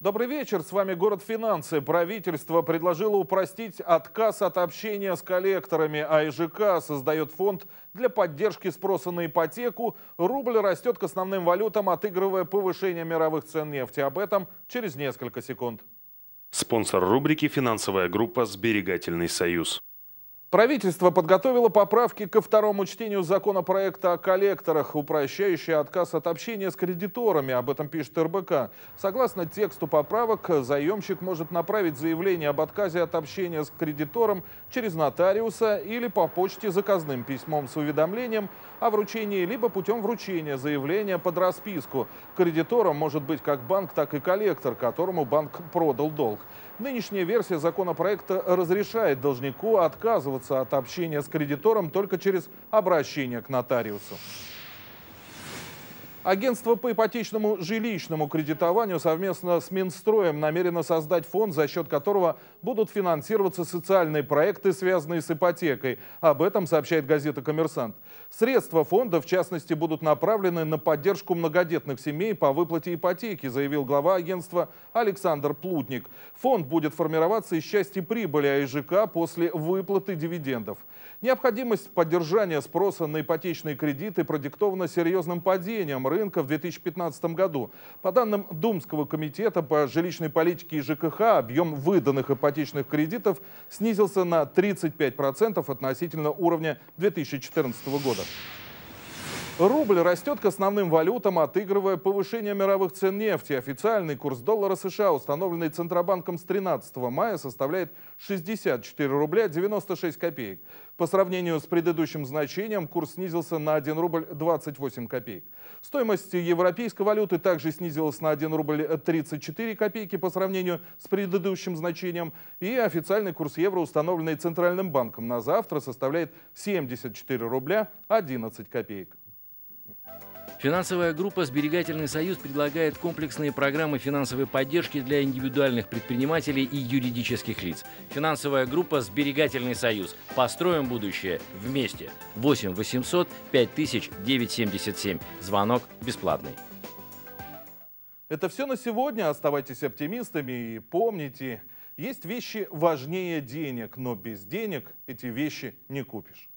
Добрый вечер, с вами «Город финансы». Правительство предложило упростить отказ от общения с коллекторами, а ИЖК создает фонд для поддержки спроса на ипотеку. Рубль растет к основным валютам, отыгрывая повышение мировых цен нефти. Об этом через несколько секунд. Спонсор рубрики «Финансовая группа «Сберегательный союз». Правительство подготовило поправки ко второму чтению законопроекта о коллекторах, упрощающие отказ от общения с кредиторами. Об этом пишет РБК. Согласно тексту поправок, заемщик может направить заявление об отказе от общения с кредитором через нотариуса или по почте заказным письмом с уведомлением о вручении, либо путем вручения заявления под расписку. Кредитором может быть как банк, так и коллектор, которому банк продал долг. Нынешняя версия законопроекта разрешает должнику отказываться отказываться от общения с кредитором только через обращение к нотариусу. Агентство по ипотечному жилищному кредитованию совместно с Минстроем намерено создать фонд, за счет которого будут финансироваться социальные проекты, связанные с ипотекой. Об этом сообщает газета «Коммерсант». Средства фонда, в частности, будут направлены на поддержку многодетных семей по выплате ипотеки, заявил глава агентства Александр Плутник. Фонд будет формироваться из части прибыли АИЖК после выплаты дивидендов. Необходимость поддержания спроса на ипотечные кредиты продиктована серьезным падением рынка рынка в 2015 году. По данным Думского комитета по жилищной политике и ЖКХ, объем выданных ипотечных кредитов снизился на 35% относительно уровня 2014 года. Рубль растет к основным валютам, отыгрывая повышение мировых цен нефти. Официальный курс доллара США, установленный Центробанком с 13 мая, составляет 64 рубля 96 копеек. По сравнению с предыдущим значением курс снизился на 1 рубль 28 копеек. Стоимость европейской валюты также снизилась на 1 рубль 34 копейки по сравнению с предыдущим значением. И официальный курс евро, установленный Центральным банком на завтра, составляет 74 рубля 11 копеек. Финансовая группа «Сберегательный союз» предлагает комплексные программы финансовой поддержки для индивидуальных предпринимателей и юридических лиц. Финансовая группа «Сберегательный союз». Построим будущее вместе. 8 800 5000 977. Звонок бесплатный. Это все на сегодня. Оставайтесь оптимистами и помните, есть вещи важнее денег, но без денег эти вещи не купишь.